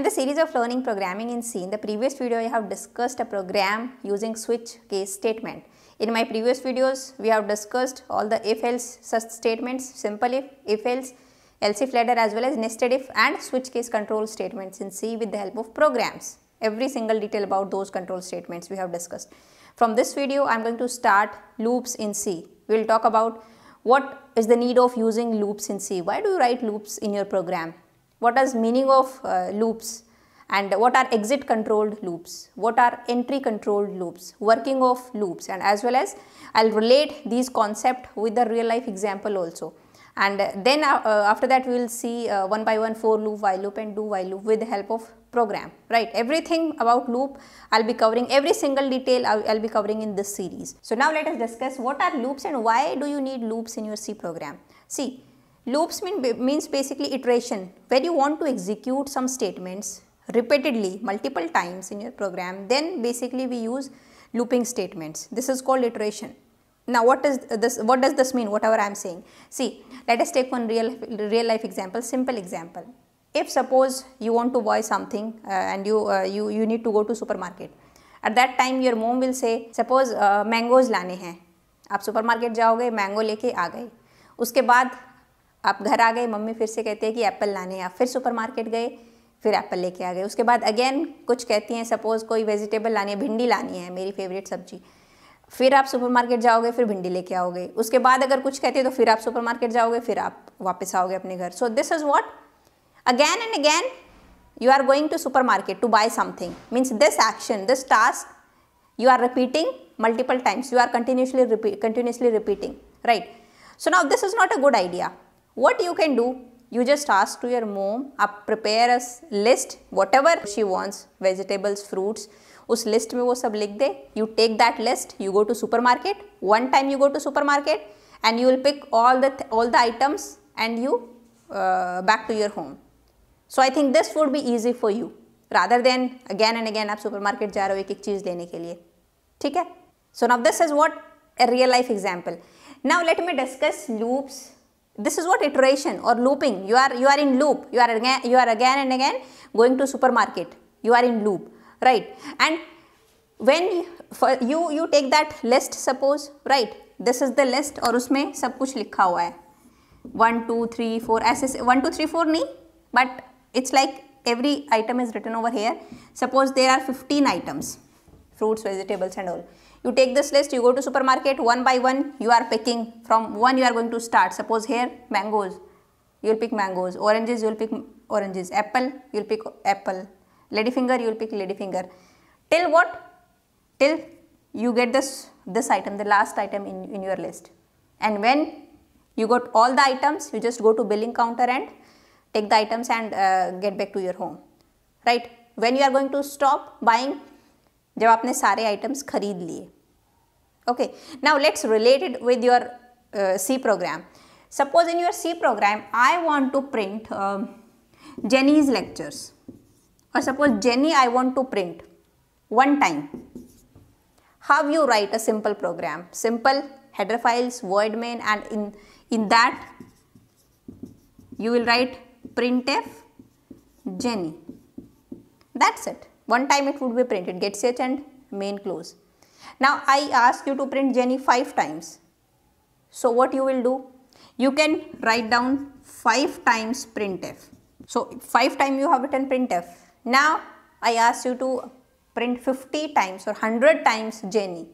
and the series of learning programming in C. In the previous video, I have discussed a program using switch case statement. In my previous videos, we have discussed all the if-else such statements, simple if, if-else, else if ladder as well as nested if and switch case control statements in C with the help of programs. Every single detail about those control statements we have discussed. From this video, I am going to start loops in C. We will talk about what is the need of using loops in C. Why do you write loops in your program? what is meaning of uh, loops and what are exit controlled loops, what are entry controlled loops, working of loops and as well as I will relate these concept with the real life example also. And then uh, uh after that we will see uh, one by one for loop, while loop and do while loop with the help of program, right. Everything about loop I will be covering, every single detail I will be covering in this series. So now let us discuss what are loops and why do you need loops in your C program. See, Loops mean, means basically iteration where you want to execute some statements repeatedly multiple times in your program then basically we use looping statements. This is called iteration. Now what does this what does this mean whatever I am saying. See let us take one real, real life example simple example. If suppose you want to buy something uh, and you, uh, you, you need to go to supermarket. At that time your mom will say suppose uh, mangoes lane hain. आप supermarket jaoge, mango लेके आ गए Uske बाद आप घर आ गए mummy फिर से कहती है कि एप्पल लाने आप फिर सुपरमार्केट गए फिर एप्पल लेके आ गए उसके बाद अगेन कुछ कहती हैं सपोज़ कोई वेजिटेबल लानी है भिंडी लानी है मेरी फेवरेट सब्जी फिर आप सुपरमार्केट जाओगे फिर भिंडी लेके आओगे उसके बाद अगर कुछ कहते हैं तो फिर आप सुपरमार्केट जाओगे फिर आप वापस आओगे अपने घर so this is what again and again you are going to super market to buy something means this action this task you are repeating multiple times you are continuously continuously repeating right so now this is not a good idea What you can do? You just ask to your mom, up uh, prepare a list, whatever she wants, vegetables, fruits, us list mein wo sab lik You take that list, you go to supermarket, one time you go to supermarket and you will pick all the, all the items and you uh, back to your home. So I think this would be easy for you rather than again and again up supermarket ja rahe ek cheez lene ke liye. So now this is what a real life example. Now let me discuss loops this is what iteration or looping. You are you are in loop. You are again you are again and again going to supermarket. You are in loop, right? And when for you you take that list suppose, right? This is the list और उसमें सब कुछ लिखा हुआ है. One two three four 3 two three four नहीं, but it's like every item is written over here. Suppose there are 15 items, fruits, vegetables and all. You take this list, you go to supermarket, one by one, you are picking. From one you are going to start. Suppose here, mangoes, you will pick mangoes. Oranges, you will pick oranges. Apple, you will pick apple. Ladyfinger, you will pick ladyfinger. Till what? Till you get this, this item, the last item in, in your list. And when you got all the items, you just go to billing counter and take the items and uh, get back to your home. Right? When you are going to stop buying जब आपने सारे items, खरीद Now let's relate it with your uh, C program. suppose in your C program I want to print um, Jenny's lectures or suppose Jenny I want to print one time how you write a simple program simple header files void main and in in that you will write printf Jenny that's it one time it would be printed get set and main close. Now I ask you to print Jenny 5 times. So what you will do? You can write down 5 times printf. So 5 times you have written printf. Now I ask you to print 50 times or 100 times Jenny.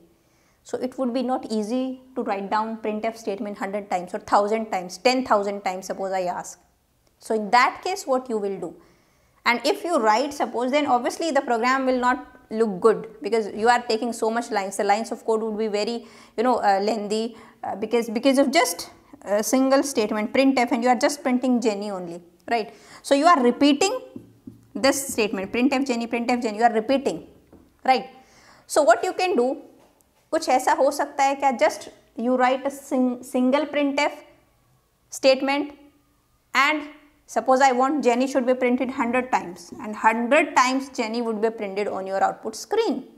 So it would be not easy to write down printf statement 100 times or 1000 times, 10,000 times suppose I ask. So in that case what you will do? and if you write suppose then obviously the program will not look good because you are taking so much lines the lines of code would be very you know uh, lengthy uh, because because of just a single statement printf and you are just printing jenny only right so you are repeating this statement printf jenny printf jenny you are repeating right so what you can do कुछ ऐसा हो सकता है क्या Just you write a sing, single printf statement and Suppose I want Jenny should be printed 100 times and 100 times Jenny would be printed on your output screen.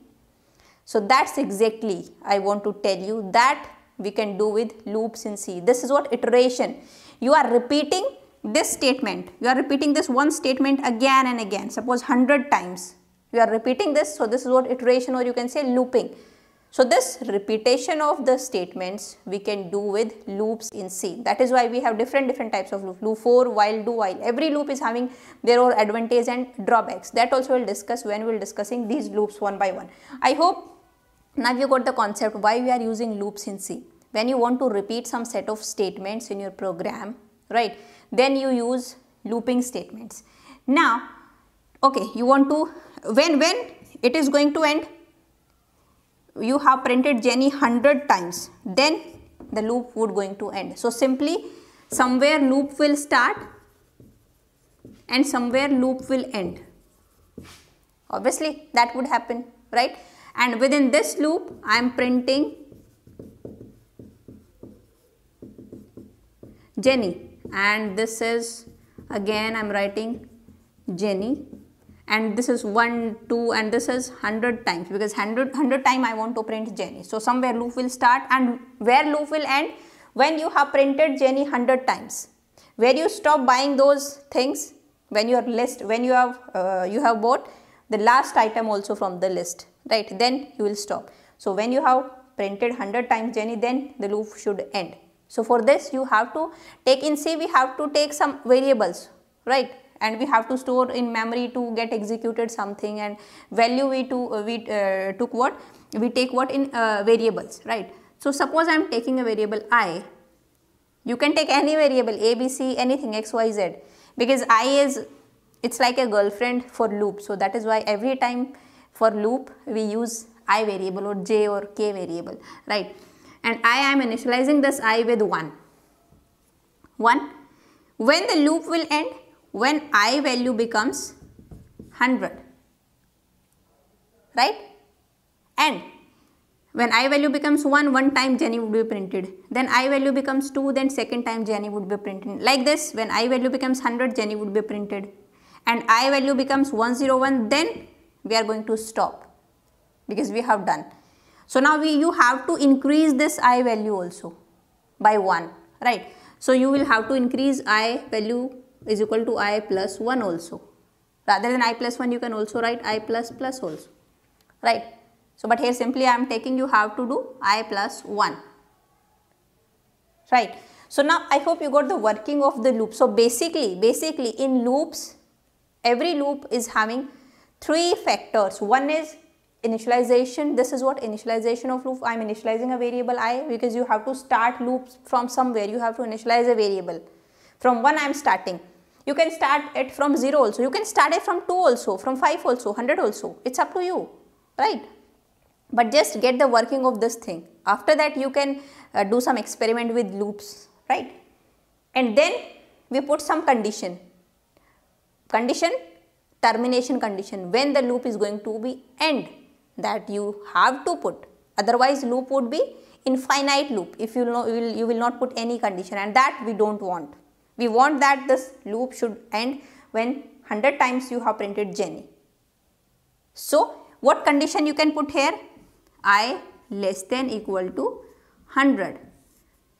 So that's exactly I want to tell you that we can do with loops in C. This is what iteration. You are repeating this statement. You are repeating this one statement again and again. Suppose 100 times. You are repeating this. So this is what iteration or you can say looping. So this repetition of the statements we can do with loops in C. That is why we have different different types of loop. Loop for, while, do, while. Every loop is having their own advantage and drawbacks. That also we'll discuss when we'll discussing these loops one by one. I hope now you got the concept why we are using loops in C. When you want to repeat some set of statements in your program, right, then you use looping statements. Now, okay, you want to, when, when it is going to end, you have printed Jenny 100 times, then the loop would going to end. So simply somewhere loop will start and somewhere loop will end. Obviously that would happen, right? And within this loop, I am printing Jenny and this is again I am writing Jenny and this is 1 2 and this is 100 times because 100 100 time i want to print jenny so somewhere loop will start and where loop will end when you have printed jenny 100 times where you stop buying those things when you are list when you have uh, you have bought the last item also from the list right then you will stop so when you have printed 100 times jenny then the loop should end so for this you have to take in c we have to take some variables right and we have to store in memory to get executed something and value we to uh, we uh, took what we take what in uh, variables right so suppose i am taking a variable i you can take any variable a b c anything x y z because i is it's like a girlfriend for loop so that is why every time for loop we use i variable or j or k variable right and i am initializing this i with 1 1 when the loop will end when I value becomes 100 right and when I value becomes 1 one time Jenny would be printed then I value becomes 2 then second time Jenny would be printed like this when I value becomes 100 Jenny would be printed and I value becomes 101 then we are going to stop because we have done. So now we you have to increase this I value also by 1 right. So you will have to increase I value is equal to i plus 1 also. Rather than i plus 1 you can also write i plus plus also. Right. So, but here simply I am taking you have to do i plus 1. Right. So, now I hope you got the working of the loop. So, basically, basically in loops every loop is having three factors. One is initialization this is what initialization of loop i'm initializing a variable i because you have to start loops from somewhere you have to initialize a variable from one i'm starting you can start it from 0 also. You can start it from 2 also, from 5 also, 100 also. It's up to you, right? But just get the working of this thing. After that, you can uh, do some experiment with loops, right? And then we put some condition. Condition, termination condition, when the loop is going to be end that you have to put. Otherwise, loop would be infinite loop if you know you will, you will not put any condition and that we don't want. We want that this loop should end when 100 times you have printed Jenny. So, what condition you can put here? i less than equal to 100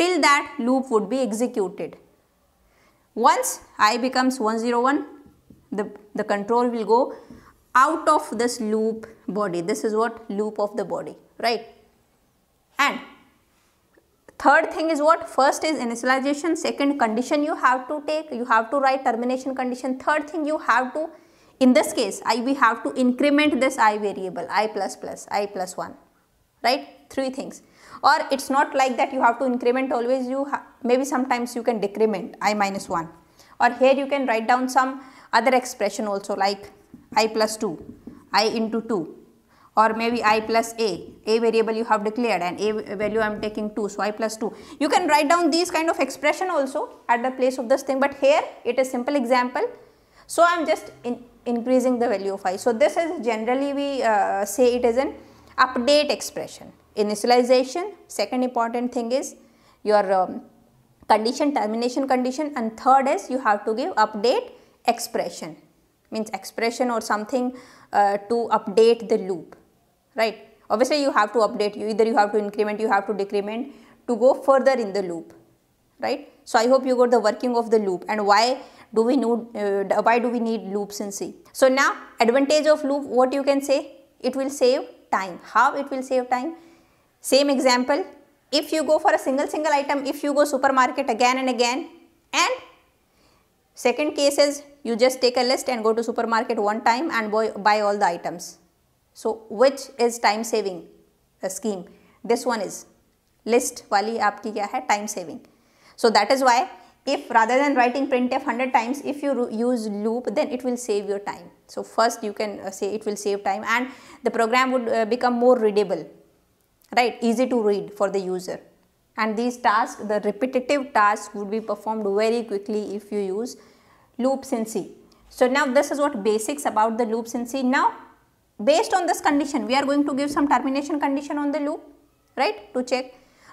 till that loop would be executed. Once i becomes 101, the, the control will go out of this loop body. This is what loop of the body, right? And Third thing is what? First is initialization. Second condition you have to take. You have to write termination condition. Third thing you have to, in this case, I we have to increment this i variable, i plus plus, i plus 1, right? Three things. Or it's not like that you have to increment always. You Maybe sometimes you can decrement i minus 1. Or here you can write down some other expression also like i plus 2, i into 2, or maybe i plus a a variable you have declared and a value i'm taking 2 so i plus 2 you can write down these kind of expression also at the place of this thing but here it is simple example so i'm just in increasing the value of i so this is generally we uh, say it is an update expression initialization second important thing is your um, condition termination condition and third is you have to give update expression means expression or something uh, to update the loop right obviously you have to update you either you have to increment you have to decrement to go further in the loop right so i hope you got the working of the loop and why do we need uh, why do we need loops in c so now advantage of loop what you can say it will save time how it will save time same example if you go for a single single item if you go supermarket again and again and second case is you just take a list and go to supermarket one time and buy, buy all the items so, which is time saving scheme? This one is. List wali. आपकी kya hai time saving. So, that is why if rather than writing printf 100 times if you use loop then it will save your time. So, first you can uh, say it will save time and the program would uh, become more readable, right, easy to read for the user. And these tasks, the repetitive tasks would be performed very quickly if you use loops in C. So, now this is what basics about the loops in C. Now, based on this condition we are going to give some termination condition on the loop right to check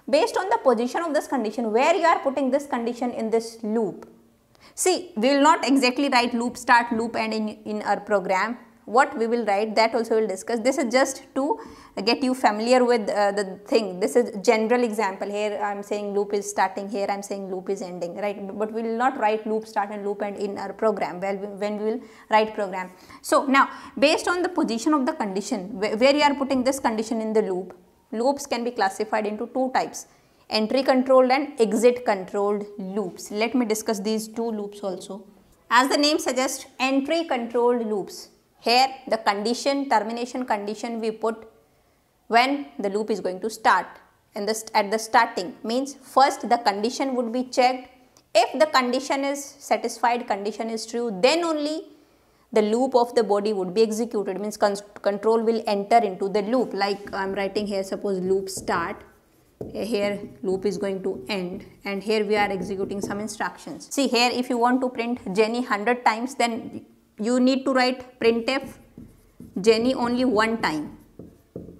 based on the position of this condition where you are putting this condition in this loop see we will not exactly write loop start loop end in, in our program what we will write that also we'll discuss this is just to get you familiar with uh, the thing this is general example here i'm saying loop is starting here i'm saying loop is ending right but we will not write loop start and loop end in our program well when we will write program so now based on the position of the condition where you are putting this condition in the loop loops can be classified into two types entry controlled and exit controlled loops let me discuss these two loops also as the name suggests entry controlled loops here the condition, termination condition we put when the loop is going to start and this at the starting means first the condition would be checked. If the condition is satisfied, condition is true, then only the loop of the body would be executed means control will enter into the loop like I am writing here suppose loop start here loop is going to end and here we are executing some instructions. See here if you want to print Jenny 100 times then you need to write printf Jenny only one time,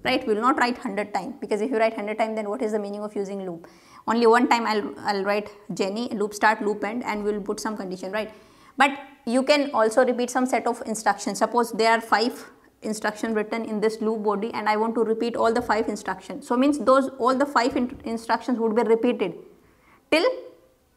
right? We will not write 100 times because if you write 100 times then what is the meaning of using loop? Only one time I'll, I'll write Jenny, loop start, loop end and we'll put some condition, right? But you can also repeat some set of instructions. Suppose there are 5 instruction written in this loop body and I want to repeat all the 5 instructions. So means those all the 5 instructions would be repeated till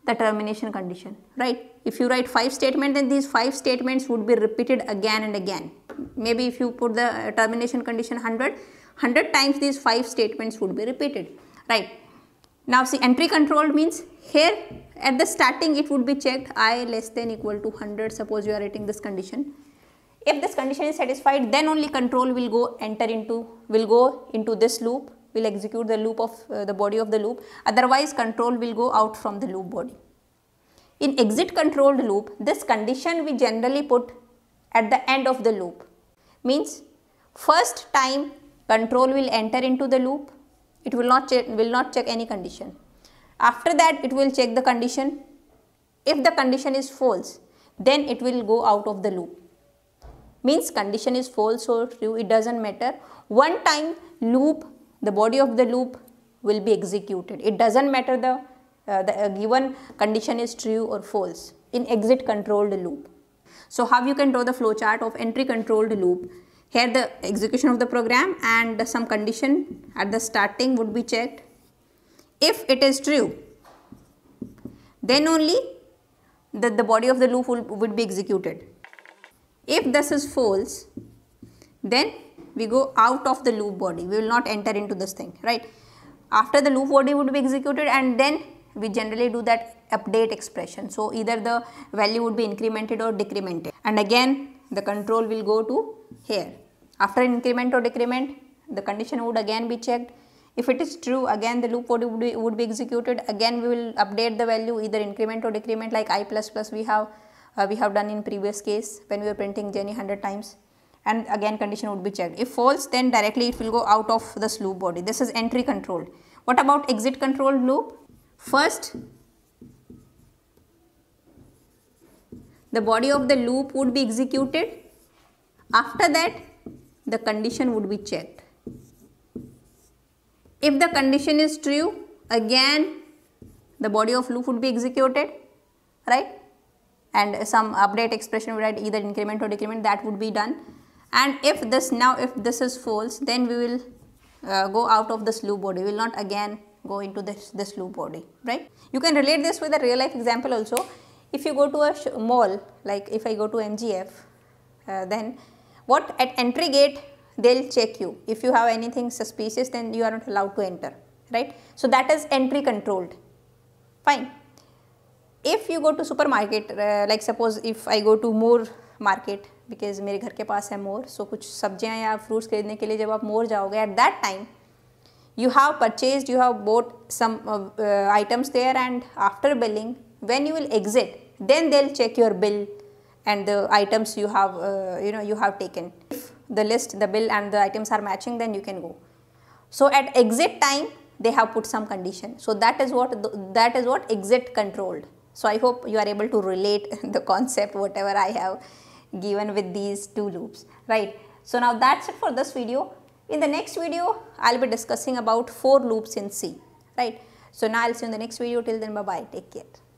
the termination condition, right? If you write 5 statement, then these 5 statements would be repeated again and again. Maybe if you put the uh, termination condition 100, 100 times these 5 statements would be repeated, right? Now see entry controlled means here at the starting it would be checked i less than equal to 100 suppose you are writing this condition. If this condition is satisfied then only control will go enter into will go into this loop will execute the loop of uh, the body of the loop otherwise control will go out from the loop body. In exit controlled loop this condition we generally put at the end of the loop means first time control will enter into the loop it will not check, will not check any condition. After that it will check the condition if the condition is false then it will go out of the loop means condition is false or true it doesn't matter one time loop the body of the loop will be executed. It does not matter the, uh, the uh, given condition is true or false in exit controlled loop. So, how you can draw the flowchart of entry controlled loop? Here the execution of the program and some condition at the starting would be checked. If it is true, then only the, the body of the loop will, would be executed. If this is false, then we go out of the loop body we will not enter into this thing right after the loop body would be executed and then we generally do that update expression so either the value would be incremented or decremented and again the control will go to here after increment or decrement the condition would again be checked if it is true again the loop body would be, would be executed again we will update the value either increment or decrement like i++ we have uh, we have done in previous case when we were printing jenny 100 times and again condition would be checked. If false then directly it will go out of the loop body. This is entry controlled. What about exit controlled loop? First the body of the loop would be executed. After that the condition would be checked. If the condition is true again the body of loop would be executed right and some update expression would write either increment or decrement that would be done and if this now if this is false then we will uh, go out of this loop body we will not again go into this this loop body right you can relate this with a real life example also if you go to a mall like if i go to mgf uh, then what at entry gate they'll check you if you have anything suspicious then you are not allowed to enter right so that is entry controlled fine if you go to supermarket uh, like suppose if i go to more market because मेरे घर के पास है मोर सो कुछ सब्जियां या fruits खरीदने के लिए जब आप मोर जाओगे at that time you have purchase you have bought some items there and after billing when you will exit then they check your bill and the items you have you know you have taken the list the bill and the items are matching then you can go so at exit time they have put some condition so that is what that is what exit controlled so I hope you are able to relate the concept what ever I given with these two loops, right. So now that's it for this video. In the next video, I will be discussing about 4 loops in C, right. So now I will see you in the next video. Till then, bye-bye. Take care.